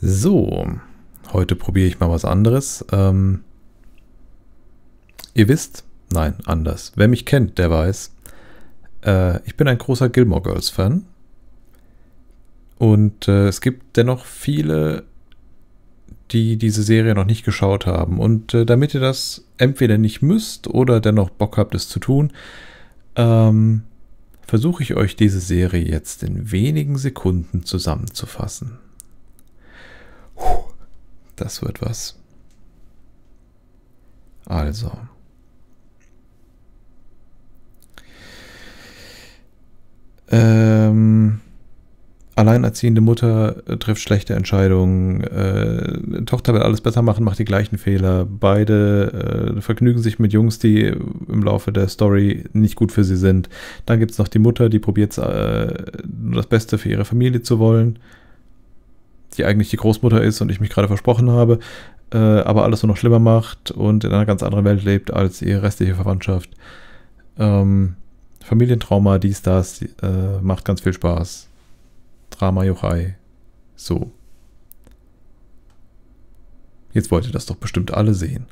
So, heute probiere ich mal was anderes. Ähm, ihr wisst, nein, anders. Wer mich kennt, der weiß, äh, ich bin ein großer Gilmore Girls Fan. Und äh, es gibt dennoch viele, die diese Serie noch nicht geschaut haben. Und äh, damit ihr das entweder nicht müsst oder dennoch Bock habt, es zu tun, ähm, versuche ich euch diese Serie jetzt in wenigen Sekunden zusammenzufassen. Das wird was. Also. Ähm, alleinerziehende Mutter äh, trifft schlechte Entscheidungen, äh, Tochter will alles besser machen, macht die gleichen Fehler. Beide äh, vergnügen sich mit Jungs, die im Laufe der Story nicht gut für sie sind. Dann gibt es noch die Mutter, die probiert äh, das Beste für ihre Familie zu wollen die eigentlich die Großmutter ist und ich mich gerade versprochen habe, äh, aber alles nur noch schlimmer macht und in einer ganz anderen Welt lebt als ihre restliche Verwandtschaft. Ähm, Familientrauma, dies, das, äh, macht ganz viel Spaß. Drama, Yochai. So. Jetzt wollt ihr das doch bestimmt alle sehen.